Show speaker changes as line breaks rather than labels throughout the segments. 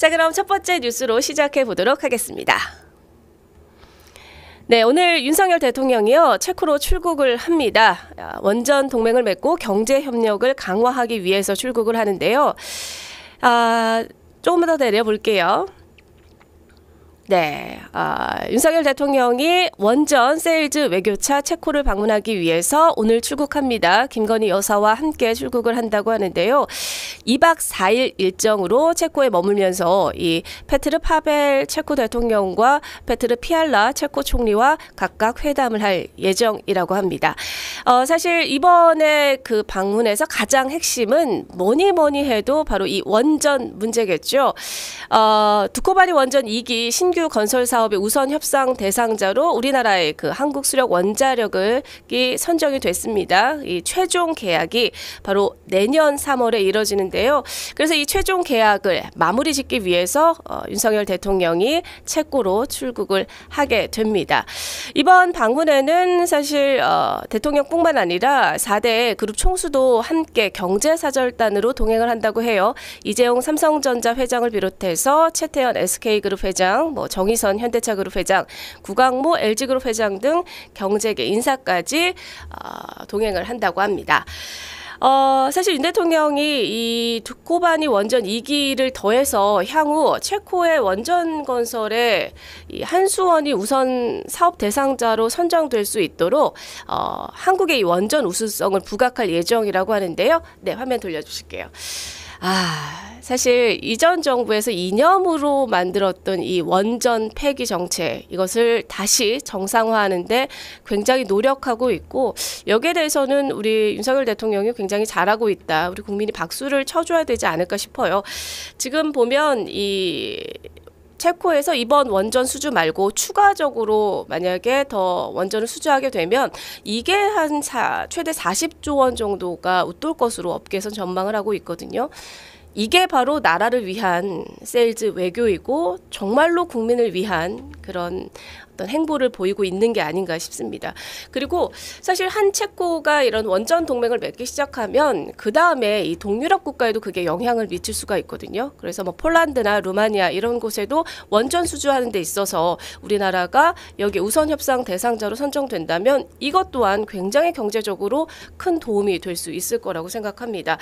자, 그럼 첫 번째 뉴스로 시작해 보도록 하겠습니다. 네, 오늘 윤석열 대통령이요, 체코로 출국을 합니다. 아, 원전 동맹을 맺고 경제 협력을 강화하기 위해서 출국을 하는데요. 아, 조금 더 내려볼게요. 네, 아, 윤석열 대통령이 원전 세일즈 외교차 체코를 방문하기 위해서 오늘 출국합니다. 김건희 여사와 함께 출국을 한다고 하는데요. 2박 4일 일정으로 체코에 머물면서 이 페트르 파벨 체코 대통령과 페트르 피알라 체코 총리와 각각 회담을 할 예정이라고 합니다. 어, 사실 이번에 그 방문에서 가장 핵심은 뭐니 뭐니 해도 바로 이 원전 문제겠죠. 어, 두코바리 원전 2기 신규 신규 건설 사업의 우선 협상 대상자로 우리나라의 그 한국 수력 원자력을이 선정이 됐습니다. 이 최종 계약이 바로 내년 3월에 이뤄지는데요. 그래서 이 최종 계약을 마무리 짓기 위해서 어, 윤석열 대통령이 체코로 출국을 하게 됩니다. 이번 방문에는 사실 어, 대통령뿐만 아니라 4대 그룹 총수도 함께 경제사절단으로 동행을 한다고 해요. 이재용 삼성전자 회장을 비롯해서 최태현 SK그룹 회장, 뭐 정의선 현대차그룹 회장, 구강모 LG그룹 회장 등 경제계 인사까지 어, 동행을 한다고 합니다. 어, 사실 윤 대통령이 이 두코바니 원전 2기를 더해서 향후 체코의 원전 건설에 이 한수원이 우선 사업 대상자로 선정될 수 있도록 어, 한국의 이 원전 우수성을 부각할 예정이라고 하는데요. 네, 화면 돌려주실게요. 아, 사실 이전 정부에서 이념으로 만들었던 이 원전 폐기 정책 이것을 다시 정상화하는데 굉장히 노력하고 있고 여기에 대해서는 우리 윤석열 대통령이 굉장히 잘하고 있다. 우리 국민이 박수를 쳐줘야 되지 않을까 싶어요. 지금 보면 이 체코에서 이번 원전 수주 말고 추가적으로 만약에 더 원전을 수주하게 되면 이게 한 사, 최대 40조 원 정도가 웃돌 것으로 업계에선 전망을 하고 있거든요. 이게 바로 나라를 위한 세일즈 외교이고 정말로 국민을 위한 그런 어떤 행보를 보이고 있는 게 아닌가 싶습니다. 그리고 사실 한 체코가 이런 원전 동맹을 맺기 시작하면 그 다음에 이 동유럽 국가에도 그게 영향을 미칠 수가 있거든요. 그래서 뭐 폴란드나 루마니아 이런 곳에도 원전 수주하는 데 있어서 우리나라가 여기 우선 협상 대상자로 선정된다면 이것 또한 굉장히 경제적으로 큰 도움이 될 수 있을 거라고 생각합니다.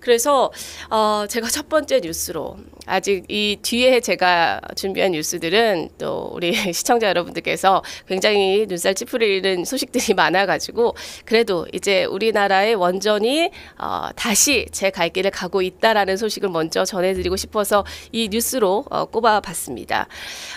그래서 어 제가 첫 번째 뉴스로 아직 이 뒤에 제가 준비한 뉴스들은 또 우리 시청자 여러분들 분들께서 굉장히 눈살 찌푸리는 소식들이 많아가지고 그래도 이제 우리나라의 원전이 어, 다시 제 갈 길을 가고 있다라는 소식을 먼저 전해드리고 싶어서 이 뉴스로 어, 꼽아봤습니다.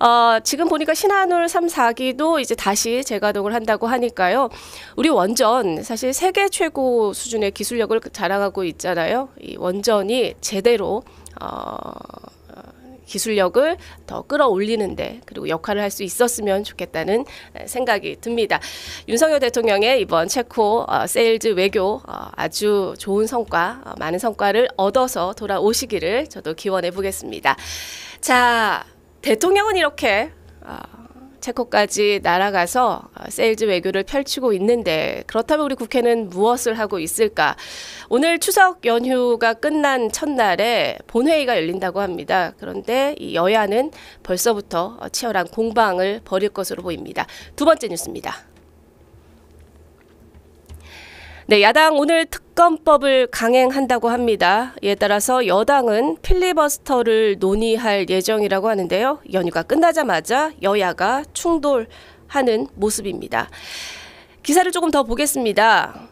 어, 지금 보니까 신한울 3, 4기도 이제 다시 재가동을 한다고 하니까요. 우리 원전 사실 세계 최고 수준의 기술력을 자랑하고 있잖아요. 이 원전이 제대로 어, 기술력을 더 끌어올리는데 그리고 역할을 할 수 있었으면 좋겠다는 생각이 듭니다. 윤석열 대통령의 이번 체코 어, 세일즈 외교 어, 아주 좋은 성과, 어, 많은 성과를 얻어서 돌아오시기를 저도 기원해 보겠습니다. 자, 대통령은 이렇게 체코까지 날아가서 어, 세일즈 외교를 펼치고 있는데 그렇다면 우리 국회는 무엇을 하고 있을까? 오늘 추석 연휴가 끝난 첫날에 본회의가 열린다고 합니다. 그런데 이 여야는 벌써부터 어, 치열한 공방을 벌일 것으로 보입니다. 두 번째 뉴스입니다. 네, 야당 오늘 특검법을 강행한다고 합니다. 이에 따라서 여당은 필리버스터를 논의할 예정이라고 하는데요. 연휴가 끝나자마자 여야가 충돌하는 모습입니다. 기사를 조금 더 보겠습니다.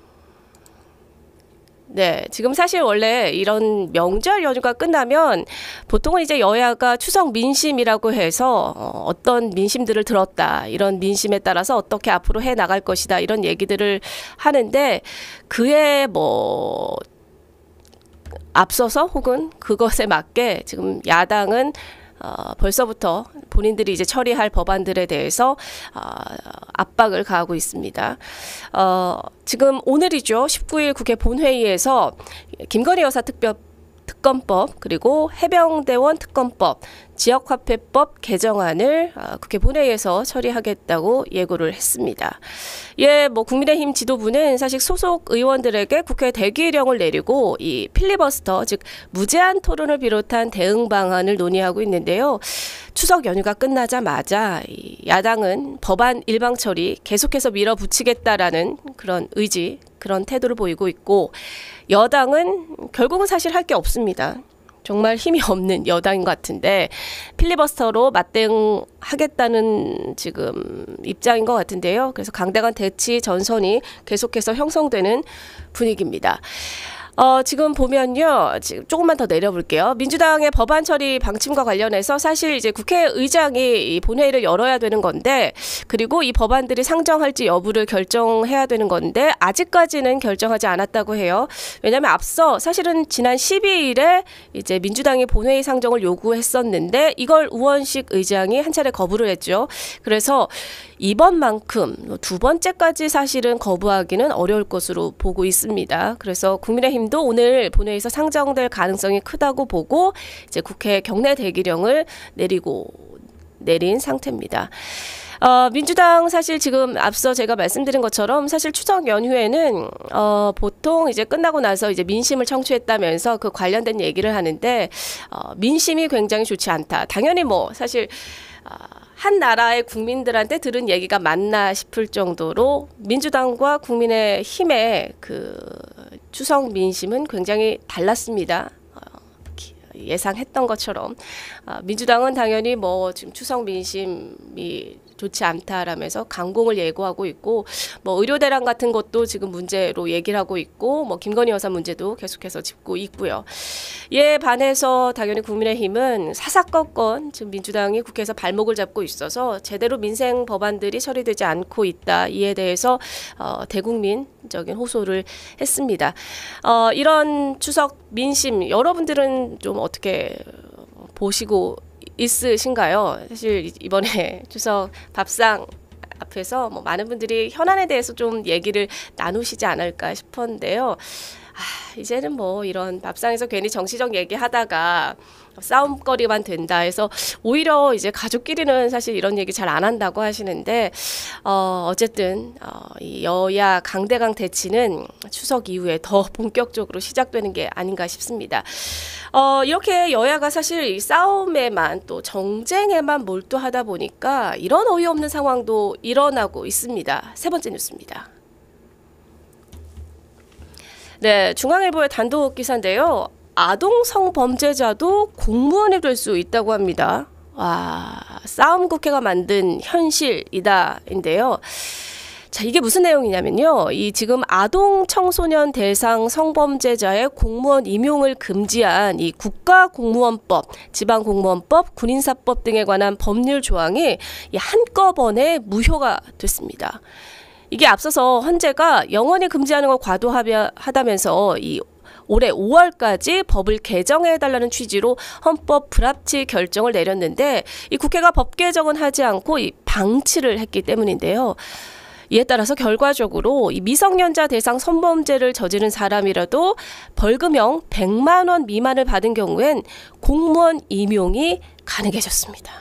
네, 지금 사실 원래 이런 명절 연휴가 끝나면 보통은 이제 여야가 추석 민심이라고 해서 어, 어떤 민심들을 들었다, 이런 민심에 따라서 어떻게 앞으로 해 나갈 것이다, 이런 얘기들을 하는데 그에 뭐 앞서서 혹은 그것에 맞게 지금 야당은 어, 벌써부터 본인들이 이제 처리할 법안들에 대해서 어, 압박을 가하고 있습니다. 어, 지금 오늘이죠. 19일 국회 본회의에서 김건희 여사 특별 특검법 그리고 해병대원 특검법 지역화폐법 개정안을 어, 국회 본회의에서 처리하겠다고 예고를 했습니다. 예, 뭐 국민의힘 지도부는 사실 소속 의원들에게 국회 대기령을 내리고 이 필리버스터 즉 무제한 토론을 비롯한 대응 방안을 논의하고 있는데요. 추석 연휴가 끝나자마자 이 야당은 법안 일방 처리 계속해서 밀어붙이겠다라는 그런 의지 그런 태도를 보이고 있고 여당은 결국은 사실 할 게 없습니다. 정말 힘이 없는 여당인 것 같은데 필리버스터로 맞대응하겠다는 지금 입장인 것 같은데요. 그래서 강대강 대치 전선이 계속해서 형성되는 분위기입니다. 어, 지금 보면요. 지금 조금만 더 내려볼게요. 민주당의 법안 처리 방침과 관련해서 사실 이제 국회의장이 본회의를 열어야 되는 건데 그리고 이 법안들이 상정할지 여부를 결정해야 되는 건데 아직까지는 결정하지 않았다고 해요. 왜냐하면 앞서 사실은 지난 12일에 이제 민주당이 본회의 상정을 요구했었는데 이걸 우원식 의장이 한 차례 거부를 했죠. 그래서 이번만큼 뭐 두 번째까지 사실은 거부하기는 어려울 것으로 보고 있습니다. 그래서 국민의힘 대표님도 오늘 본회의에서 상정될 가능성이 크다고 보고 이제 국회 경내 대기령을 내리고 내린 상태입니다. 어, 민주당 사실 지금 앞서 제가 말씀드린 것처럼 사실 추석 연휴에는 어, 보통 이제 끝나고 나서 이제 민심을 청취했다면서 그 관련된 얘기를 하는데 어, 민심이 굉장히 좋지 않다. 당연히 뭐 사실 어, 한 나라의 국민들한테 들은 얘기가 맞나 싶을 정도로 민주당과 국민의 힘의 그 추석 민심은 굉장히 달랐습니다. 어, 예상했던 것처럼 아, 민주당은 당연히 뭐 지금 추석 민심이 좋지 않다라면서 강공을 예고하고 있고 뭐 의료 대란 같은 것도 지금 문제로 얘기를 하고 있고 뭐 김건희 여사 문제도 계속해서 짚고 있고요. 이에 반해서 당연히 국민의힘은 사사건건 지금 민주당이 국회에서 발목을 잡고 있어서 제대로 민생 법안들이 처리되지 않고 있다. 이에 대해서 어, 대국민적인 호소를 했습니다. 어, 이런 추석 민심 여러분들은 좀 어떻게 보시고 있으신가요? 사실 이번에 추석 밥상 앞에서 뭐 많은 분들이 현안에 대해서 좀 얘기를 나누시지 않을까 싶었는데요. 아, 이제는 뭐 이런 밥상에서 괜히 정치적 얘기하다가 싸움거리만 된다 해서 오히려 이제 가족끼리는 사실 이런 얘기 잘 안 한다고 하시는데 어 어쨌든 어이 여야 강대강 대치는 추석 이후에 더 본격적으로 시작되는 게 아닌가 싶습니다. 어 이렇게 여야가 사실 이 싸움에만 또 정쟁에만 몰두하다 보니까 이런 어이없는 상황도 일어나고 있습니다. 세 번째 뉴스입니다. 네, 중앙일보의 단독 기사인데요. 아동 성범죄자도 공무원이 될 수 있다고 합니다. 와, 싸움 국회가 만든 현실이다인데요. 자, 이게 무슨 내용이냐면요. 이 지금 아동 청소년 대상 성범죄자의 공무원 임용을 금지한 이 국가공무원법, 지방공무원법, 군인사법 등에 관한 법률 조항이 이 한꺼번에 무효가 됐습니다. 이게 앞서서 헌재가 영원히 금지하는 걸 과도하다면서 이 올해 5월까지 법을 개정해달라는 취지로 헌법 불합치 결정을 내렸는데 이 국회가 법 개정은 하지 않고 이 방치를 했기 때문인데요. 이에 따라서 결과적으로 이 미성년자 대상 성범죄를 저지른 사람이라도 벌금형 100만 원 미만을 받은 경우엔 공무원 임용이 가능해졌습니다.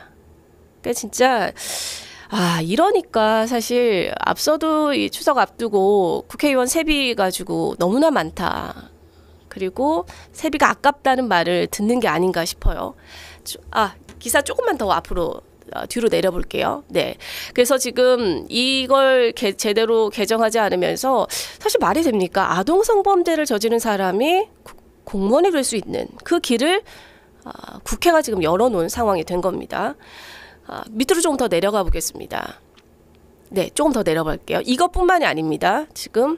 그러니까 진짜 아 이러니까 사실 앞서도 이 추석 앞두고 국회의원 세비 가지고 너무나 많다. 그리고 세비가 아깝다는 말을 듣는 게 아닌가 싶어요. 아, 기사 조금만 더 앞으로 어, 뒤로 내려볼게요. 네. 그래서 지금 이걸 개, 제대로 개정하지 않으면서 사실 말이 됩니까? 아동 성범죄를 저지른 사람이 구, 공무원이 될 수 있는 그 길을 어, 국회가 지금 열어놓은 상황이 된 겁니다. 아, 밑으로 조금 더 내려가 보겠습니다. 네, 조금 더내려갈게요 이것뿐만이 아닙니다. 지금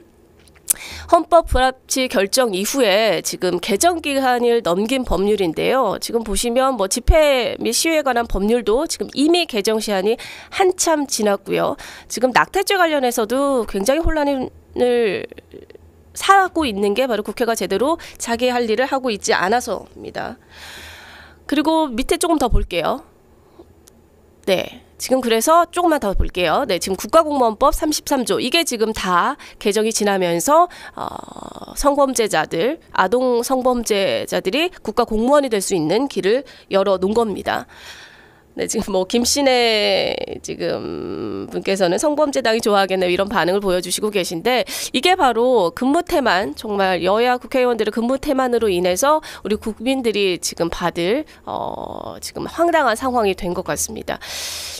헌법 불합치 결정 이후에 지금 개정 기한을 넘긴 법률인데요. 지금 보시면 뭐 집회 및 시위에 관한 법률도 지금 이미 개정 시한이 한참 지났고요. 지금 낙태죄 관련해서도 굉장히 혼란을 사고 있는 게 바로 국회가 제대로 자기 할 일을 하고 있지 않아서입니다. 그리고 밑에 조금 더 볼게요. 네. 지금 그래서 조금만 더 볼게요. 네, 지금 국가공무원법 33조 이게 지금 다 개정이 지나면서 어, 성범죄자들, 아동 성범죄자들이 국가공무원이 될 수 있는 길을 열어 놓은 겁니다. 네, 지금 뭐김씨네 지금 분께서는 성범죄당이 좋아하겠네 이런 반응을 보여주시고 계신데 이게 바로 근무 태만 정말 여야 국회의원들의 근무 태만으로 인해서 우리 국민들이 지금 받을 어, 지금 황당한 상황이 된 것 같습니다.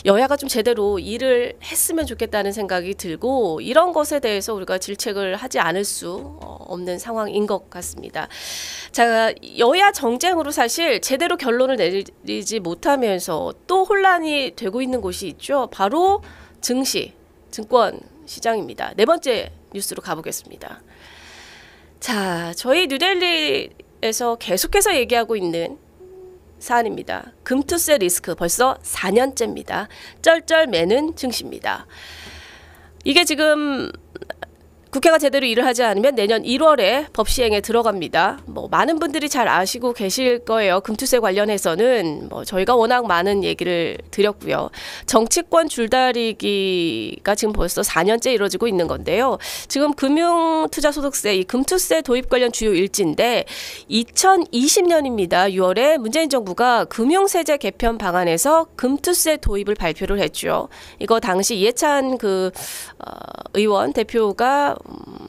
여야가 좀 제대로 일을 했으면 좋겠다는 생각이 들고 이런 것에 대해서 우리가 질책을 하지 않을 수 어, 없는 상황인 것 같습니다. 자 여야 정쟁으로 사실 제대로 결론을 내리지 못하면서 또 혼란이 되고 있는 곳이 있죠. 바로 증시, 증권 시장입니다. 네 번째 뉴스로 가보겠습니다. 자, 저희 뉴델리에서 계속해서 얘기하고 있는 사안입니다. 금투세 리스크 벌써 4년째입니다. 쩔쩔매는 증시입니다. 이게 지금 국회가 제대로 일을 하지 않으면 내년 1월에 법 시행에 들어갑니다. 뭐 많은 분들이 잘 아시고 계실 거예요. 금투세 관련해서는 뭐 저희가 워낙 많은 얘기를 드렸고요. 정치권 줄다리기가 지금 벌써 4년째 이루어지고 있는 건데요. 지금 금융투자소득세 이 금투세 도입 관련 주요 일지인데 2020년입니다. 6월에 문재인 정부가 금융세제 개편 방안에서 금투세 도입을 발표를 했죠. 이거 당시 이해찬 그 어, 의원 대표가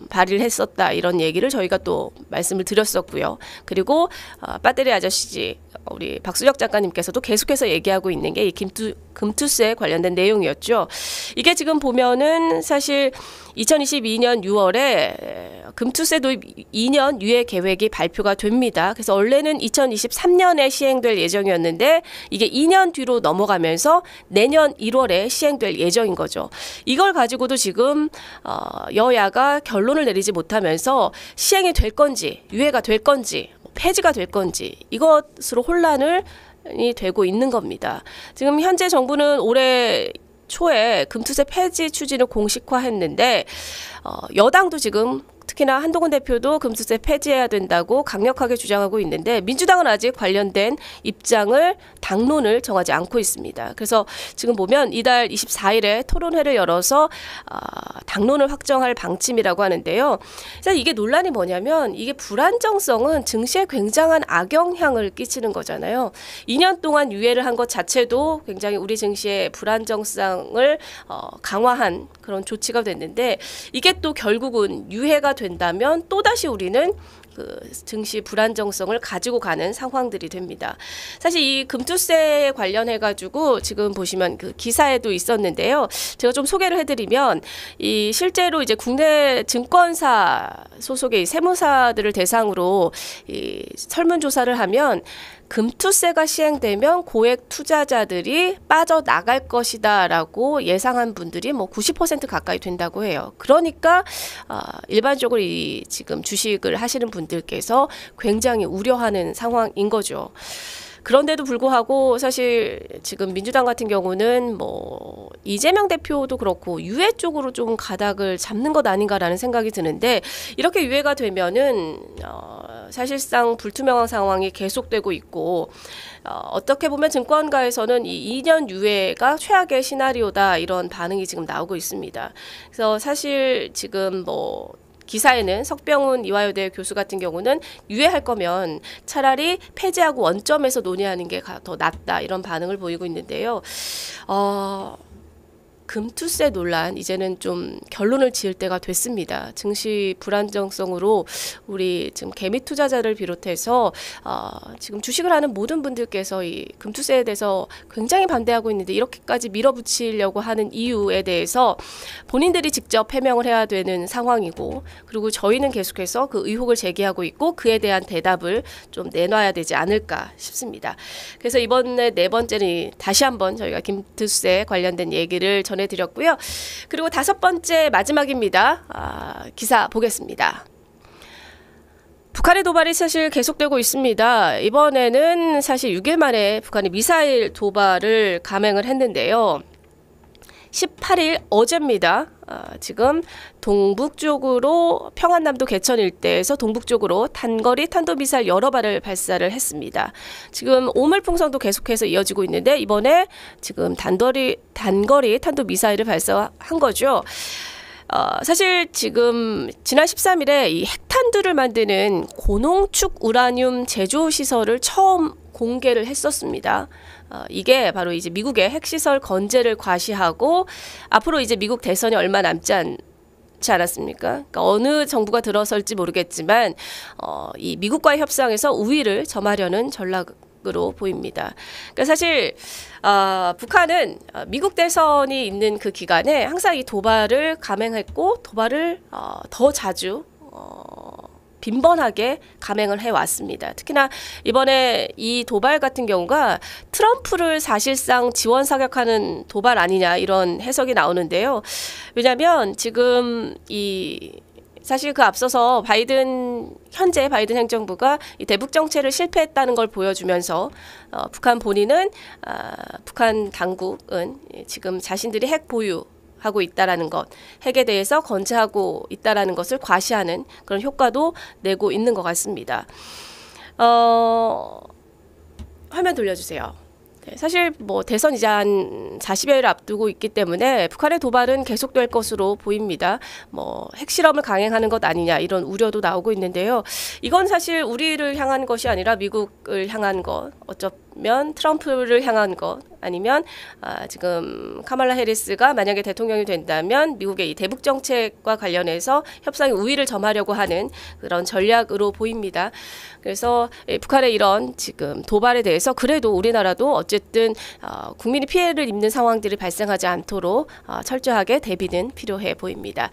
발의를 했었다 이런 얘기를 저희가 또 말씀을 드렸었고요. 그리고 어, 배터리 아저씨 우리 박수혁 작가님께서도 계속해서 얘기하고 있는 게 이 김두 금투세 관련된 내용이었죠. 이게 지금 보면은 사실 2022년 6월에 금투세 도입 2년 유예 계획이 발표가 됩니다. 그래서 원래는 2023년에 시행될 예정이었는데 이게 2년 뒤로 넘어가면서 내년 1월에 시행될 예정인 거죠. 이걸 가지고도 지금 어, 여야가 결론을 내리지 못하면서 시행이 될 건지 유예가 될 건지 뭐 폐지가 될 건지 이것으로 혼란을 이 되고 있는 겁니다. 지금 현재 정부는 올해 초에 금투세 폐지 추진을 공식화했는데 어, 여당도 지금 특히나 한동훈 대표도 금수세 폐지해야 된다고 강력하게 주장하고 있는데 민주당은 아직 관련된 입장을 당론을 정하지 않고 있습니다. 그래서 지금 보면 이달 24일에 토론회를 열어서 어, 당론을 확정할 방침이라고 하는데요. 이게 논란이 뭐냐면 이게 불안정성은 증시에 굉장한 악영향을 끼치는 거잖아요. 2년 동안 유예를 한 것 자체도 굉장히 우리 증시의 불안정성을 어, 강화한 그런 조치가 됐는데 이게 또 결국은 유해가 된다면 또다시 우리는 그 증시 불안정성을 가지고 가는 상황들이 됩니다. 사실 이 금투세 에 관련해 가지고 지금 보시면 그 기사에도 있었는데요. 제가 좀 소개를 해드리면 이 실제로 이제 국내 증권사 소속의 세무사들을 대상으로 이 설문조사를 하면 금투세가 시행되면 고액 투자자들이 빠져나갈 것이다라고 예상한 분들이 뭐 90% 가까이 된다고 해요. 그러니까 어, 일반적으로 이 지금 주식을 하시는 분들께서 굉장히 우려하는 상황인 거죠. 그런데도 불구하고 사실 지금 민주당 같은 경우는 뭐 이재명 대표도 그렇고 유해 쪽으로 좀 가닥을 잡는 것 아닌가라는 생각이 드는데 이렇게 유해가 되면은 어 사실상 불투명한 상황이 계속되고 있고 어 어떻게 보면 증권가에서는 이 2년 유해가 최악의 시나리오다 이런 반응이 지금 나오고 있습니다. 그래서 사실 지금 뭐 기사에는 석병훈 이화여대 교수 같은 경우는 유예할 거면 차라리 폐지하고 원점에서 논의하는 게 더 낫다 이런 반응을 보이고 있는데요. 어, 금투세 논란 이제는 좀 결론을 지을 때가 됐습니다. 증시 불안정성으로 우리 지금 개미 투자자를 비롯해서 어, 지금 주식을 하는 모든 분들께서 이 금투세에 대해서 굉장히 반대하고 있는데 이렇게까지 밀어붙이려고 하는 이유에 대해서 본인들이 직접 해명을 해야 되는 상황이고 그리고 저희는 계속해서 그 의혹을 제기하고 있고 그에 대한 대답을 좀 내놔야 되지 않을까 싶습니다. 그래서 이번에 네 번째는 다시 한번 저희가 금투세 관련된 얘기를 전 전해드렸고요. 그리고 다섯 번째 마지막입니다. 아, 기사 보겠습니다. 북한의 도발이 사실 계속되고 있습니다. 이번에는 사실 6일 만에 북한이 미사일 도발을 감행을 했는데요. 18일 어제입니다. 어, 지금 동북쪽으로 평안남도 개천 일대에서 동북쪽으로 단거리 탄도미사일 여러 발을 발사를 했습니다. 지금 오물풍선도 계속해서 이어지고 있는데 이번에 지금 단거리 단거리 탄도미사일을 발사한 거죠. 어, 사실 지금 지난 13일에 이 핵탄두를 만드는 고농축 우라늄 제조 시설을 처음 공개를 했었습니다. 어, 이게 바로 이제 미국의 핵시설 건재를 과시하고 앞으로 이제 미국 대선이 얼마 남지 않지 않았습니까? 그러니까 어느 정부가 들어설지 모르겠지만 어, 이 미국과의 협상에서 우위를 점하려는 전략으로 보입니다. 그러니까 사실 어, 북한은 어, 미국 대선이 있는 그 기간에 항상 이 도발을 감행했고 도발을 어, 더 자주 어, 빈번하게 감행을 해왔습니다. 특히나 이번에 이 도발 같은 경우가 트럼프를 사실상 지원 사격하는 도발 아니냐 이런 해석이 나오는데요. 왜냐하면 지금 이 사실 그 앞서서 바이든 현재 바이든 행정부가 이 대북 정책을 실패했다는 걸 보여주면서 어, 북한 본인은 어, 북한 당국은 지금 자신들이 핵 보유 하고 있다라는 것, 핵에 대해서 건재하고 있다라는 것을 과시하는 그런 효과도 내고 있는 것 같습니다. 어, 화면 돌려주세요. 네, 사실 뭐 대선 이제 한 40여일 앞두고 있기 때문에 북한의 도발은 계속될 것으로 보입니다. 뭐 핵실험을 강행하는 것 아니냐 이런 우려도 나오고 있는데요. 이건 사실 우리를 향한 것이 아니라 미국을 향한 것 어차피 면 트럼프를 향한 것 아니면 아, 지금 카말라 해리스가 만약에 대통령이 된다면 미국의 이 대북 정책과 관련해서 협상의 우위를 점하려고 하는 그런 전략으로 보입니다. 그래서 예, 북한의 이런 지금 도발에 대해서 그래도 우리나라도 어쨌든 어, 국민이 피해를 입는 상황들이 발생하지 않도록 어, 철저하게 대비는 필요해 보입니다.